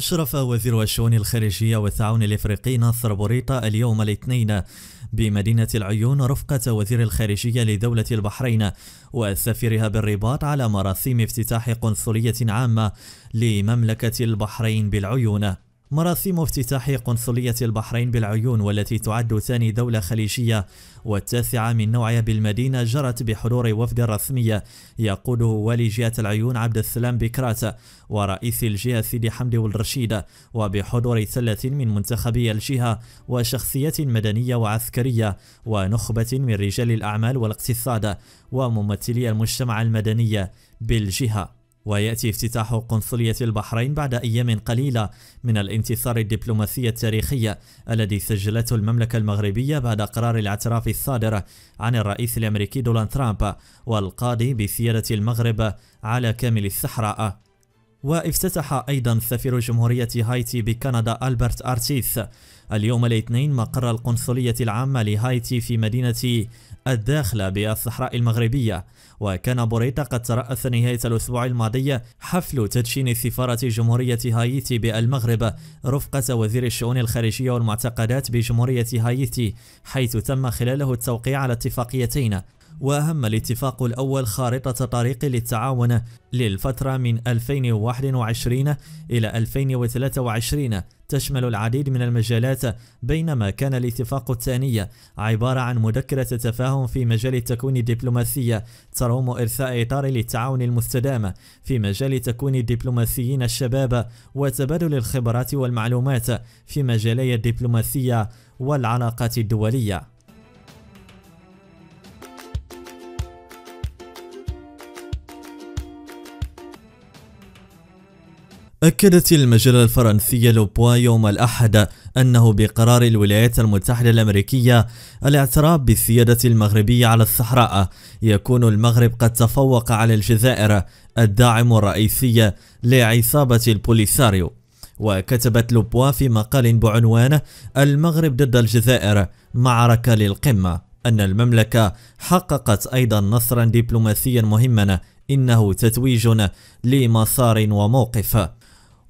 أشرف وزير الشؤون الخارجية والتعاون الإفريقي ناصر بوريطة اليوم الاثنين بمدينة العيون رفقة وزير الخارجية لدولة البحرين وسفيرها بالرباط على مراسم افتتاح قنصلية عامة لمملكة البحرين بالعيون مراسم افتتاح قنصلية البحرين بالعيون والتي تعد ثاني دولة خليجية والتاسعة من نوعها بالمدينة جرت بحضور وفد رسمي يقوده والي جهة العيون عبد السلام بكرات ورئيس الجهة سيدي حمدي والرشيد وبحضور سلة من منتخبي الجهة وشخصيات مدنية وعسكرية ونخبة من رجال الأعمال والاقتصاد وممثلي المجتمع المدني بالجهة ويأتي افتتاح قنصلية البحرين بعد أيام قليلة من الانتصار الدبلوماسي التاريخي الذي سجلته المملكة المغربية بعد قرار الاعتراف الصادر عن الرئيس الأمريكي دونالد ترامب والقاضي بسيادة المغرب على كامل الصحراء وافتتح أيضا سفير جمهورية هايتي بكندا ألبرت أرتيس اليوم الاثنين مقر القنصلية العامة لهايتي في مدينة الداخلة بالصحراء المغربية وكان بوريتا قد ترأس نهاية الأسبوع الماضي حفل تدشين سفارة جمهورية هايتي بالمغرب رفقة وزير الشؤون الخارجية والمعتقدات بجمهورية هايتي حيث تم خلاله التوقيع على اتفاقيتين وأهم الاتفاق الأول خارطة طريق للتعاون للفترة من 2021 إلى 2023 تشمل العديد من المجالات بينما كان الاتفاق الثاني عبارة عن مذكرة تفاهم في مجال التكوين الدبلوماسي تروم إرثاء إطار للتعاون المستدام في مجال تكوين الدبلوماسيين الشباب وتبادل الخبرات والمعلومات في مجالي الدبلوماسية والعلاقات الدولية أكدت المجلة الفرنسية لوبوا يوم الأحد أنه بقرار الولايات المتحدة الأمريكية الاعتراف بالسيادة المغربية على الصحراء يكون المغرب قد تفوق على الجزائر الداعم الرئيسي لعصابة البوليساريو وكتبت لوبوا في مقال بعنوان المغرب ضد الجزائر معركة للقمة أن المملكة حققت أيضا نصرا دبلوماسيا مهما إنه تتويج لمسار وموقف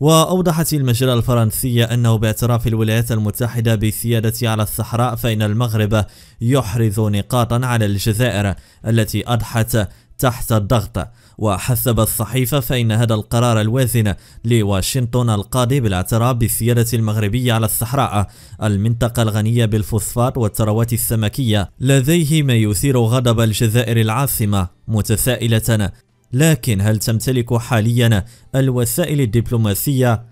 وأوضحت المجلة الفرنسية أنه باعتراف الولايات المتحدة بالسيادة على الصحراء فإن المغرب يحرز نقاطا على الجزائر التي أضحت تحت الضغط وحسب الصحيفة فإن هذا القرار الوازن لواشنطن القاضي بالاعتراف بالسيادة المغربية على الصحراء المنطقة الغنية بالفوسفات والثروات السمكية لديه ما يثير غضب الجزائر العاصمة متسائلة لكن هل تمتلك حاليا الوسائل الدبلوماسية؟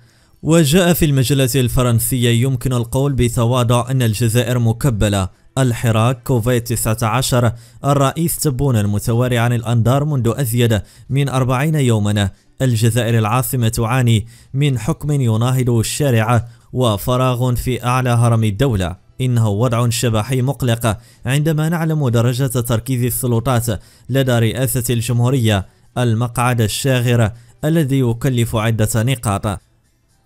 وجاء في المجلة الفرنسية يمكن القول بتواضع أن الجزائر مكبلة الحراك كوفيد 19 الرئيس تبون المتواري عن الأنظار منذ أزيد من 40 يوما الجزائر العاصمة تعاني من حكم يناهض الشارع وفراغ في أعلى هرم الدولة إنه وضع شبحي مقلق عندما نعلم درجة تركيز السلطات لدى رئاسة الجمهورية المقعد الشاغرة الذي يكلف عدة نقاط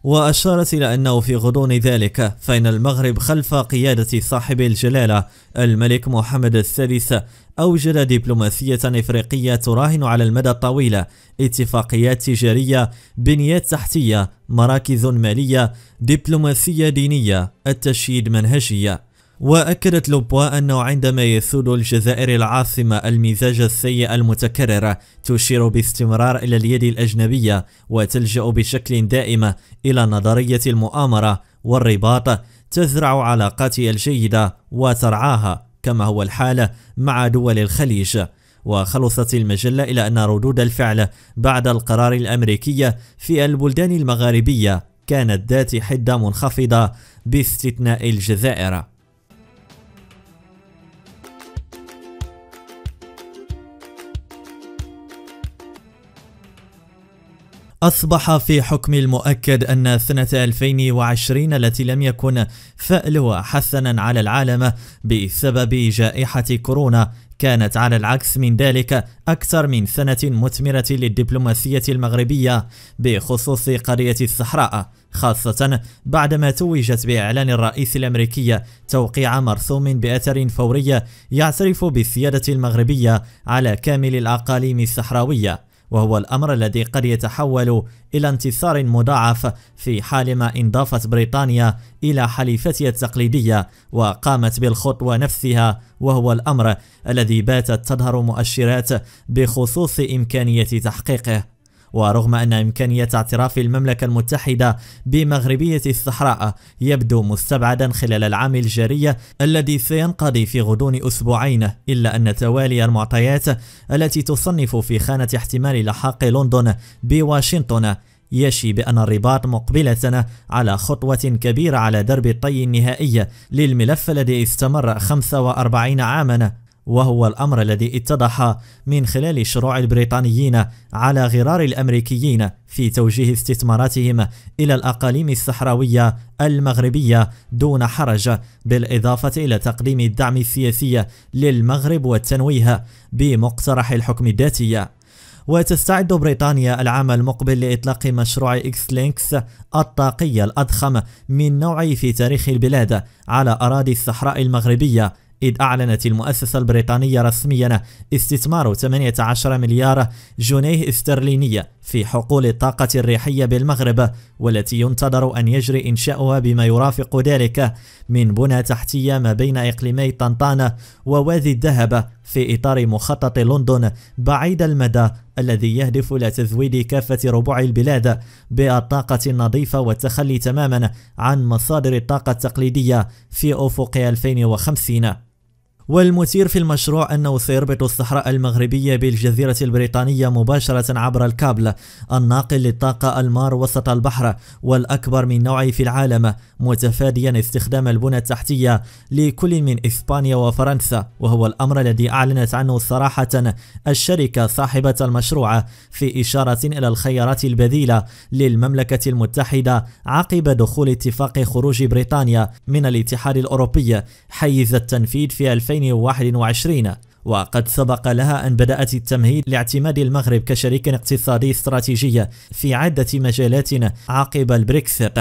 وأشارت إلى أنه في غضون ذلك فإن المغرب خلف قيادة صاحب الجلالة الملك محمد السادس أوجد دبلوماسية إفريقية تراهن على المدى الطويل اتفاقيات تجارية بنيات تحتية مراكز مالية دبلوماسية دينية التشييد منهجية وأكدت لوبوا أنه عندما يسود الجزائر العاصمة المزاج السيء المتكرر تشير باستمرار إلى اليد الأجنبية وتلجأ بشكل دائم إلى نظرية المؤامرة والرباط تزرع علاقاتها الجيدة وترعاها كما هو الحال مع دول الخليج وخلصت المجلة إلى أن ردود الفعل بعد القرار الأمريكي في البلدان المغاربية كانت ذات حدة منخفضة باستثناء الجزائر أصبح في حكم المؤكد أن سنة 2020 التي لم يكن فألها حسنا على العالم بسبب جائحة كورونا كانت على العكس من ذلك أكثر من سنة مثمرة للدبلوماسية المغربية بخصوص قرية الصحراء خاصة بعدما توجت بإعلان الرئيس الأمريكي توقيع مرسوم بأثر فوري يعترف بالسيادة المغربية على كامل الأقاليم الصحراوية وهو الأمر الذي قد يتحول إلى انتصار مضاعف في حال ما انضافت بريطانيا إلى حليفتها التقليدية وقامت بالخطوة نفسها وهو الأمر الذي باتت تظهر مؤشرات بخصوص إمكانية تحقيقه ورغم أن إمكانية اعتراف المملكة المتحدة بمغربية الصحراء يبدو مستبعدا خلال العام الجاري الذي سينقضي في غضون أسبوعين إلا أن توالي المعطيات التي تصنف في خانة احتمال لحاق لندن بواشنطن يشي بأن الرباط مقبلة على خطوة كبيرة على درب الطي النهائي للملف الذي استمر 45 عاما وهو الأمر الذي اتضح من خلال شروع البريطانيين على غرار الأمريكيين في توجيه استثماراتهم إلى الأقاليم الصحراوية المغربية دون حرج بالإضافة إلى تقديم الدعم السياسي للمغرب والتنويه بمقترح الحكم الذاتي وتستعد بريطانيا العام المقبل لإطلاق مشروع إكس لينكس الطاقية الأضخم من نوعه في تاريخ البلاد على أراضي الصحراء المغربية إذ أعلنت المؤسسة البريطانية رسميا استثمار 18 مليار جنيه استرلينية في حقول الطاقة الريحية بالمغرب والتي ينتظر أن يجري إنشاؤها بما يرافق ذلك من بنى تحتية ما بين إقليمي طنطان ووادي الذهب في إطار مخطط لندن بعيد المدى الذي يهدف إلى تزويد كافة ربوع البلاد بالطاقة النظيفة والتخلي تماما عن مصادر الطاقة التقليدية في أفق 2050 والمثير في المشروع أنه سيربط الصحراء المغربية بالجزيرة البريطانية مباشرة عبر الكابل الناقل للطاقة المار وسط البحر والأكبر من نوعه في العالم متفاديا استخدام البنى التحتية لكل من إسبانيا وفرنسا وهو الأمر الذي أعلنت عنه صراحة الشركة صاحبة المشروع في إشارة إلى الخيارات البديلة للمملكة المتحدة عقب دخول اتفاق خروج بريطانيا من الاتحاد الأوروبي حيز التنفيذ في 2000 2021 وقد سبق لها أن بدأت التمهيد لاعتماد المغرب كشريك اقتصادي استراتيجي في عدة مجالات عقب البريكسيت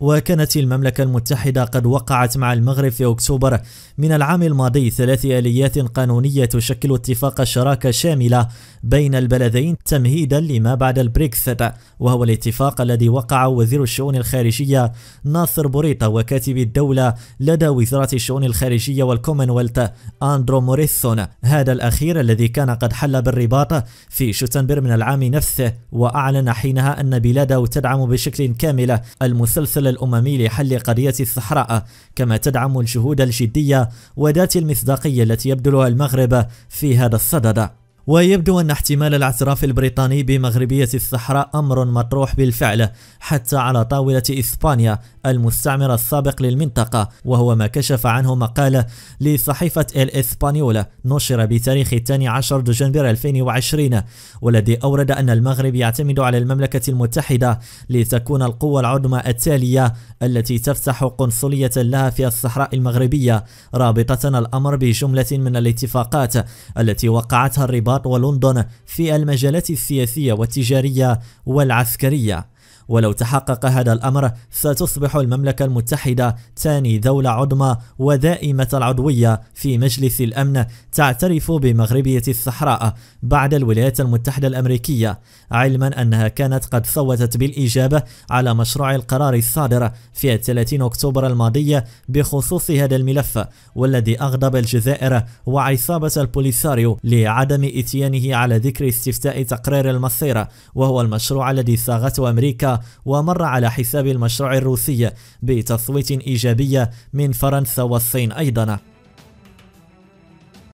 وكانت المملكة المتحدة قد وقعت مع المغرب في أكتوبر من العام الماضي ثلاث آليات قانونية تشكل اتفاق شراكة شاملة بين البلدين تمهيدا لما بعد البريكسيت وهو الاتفاق الذي وقع وزير الشؤون الخارجية ناصر بوريطة وكاتب الدولة لدى وزارة الشؤون الخارجية والكومنولث أندرو موريسون هذا الأخير الذي كان قد حل بالرباط في شتنبر من العام نفسه وأعلن حينها أن بلاده تدعم بشكل كامل المسلسل الأممي لحل قضية الصحراء كما تدعم الجهود الجدية وذات المصداقية التي يبذلها المغرب في هذا الصدد ويبدو أن احتمال الاعتراف البريطاني بمغربية الصحراء أمر مطروح بالفعل حتى على طاولة إسبانيا المستعمر السابق للمنطقة وهو ما كشف عنه مقال لصحيفة الإسبانيولا نشر بتاريخ 12 دجنبر 2020 والذي أورد أن المغرب يعتمد على المملكة المتحدة لتكون القوة العظمى التالية التي تفتح قنصلية لها في الصحراء المغربية رابطة الأمر بجملة من الاتفاقات التي وقعتها الرباط ولندن في المجالات السياسية والتجارية والعسكرية ولو تحقق هذا الأمر ستصبح المملكة المتحدة ثاني دولة عظمى ودائمة العضوية في مجلس الأمن تعترف بمغربية الصحراء بعد الولايات المتحدة الأمريكية علما أنها كانت قد صوتت بالإجابة على مشروع القرار الصادر في 30 أكتوبر الماضية بخصوص هذا الملف والذي أغضب الجزائر وعصابة البوليساريو لعدم إتيانه على ذكر استفتاء تقرير المصير وهو المشروع الذي صاغته أمريكا ومر على حساب المشروع الروسي بتصويت إيجابية من فرنسا والصين أيضا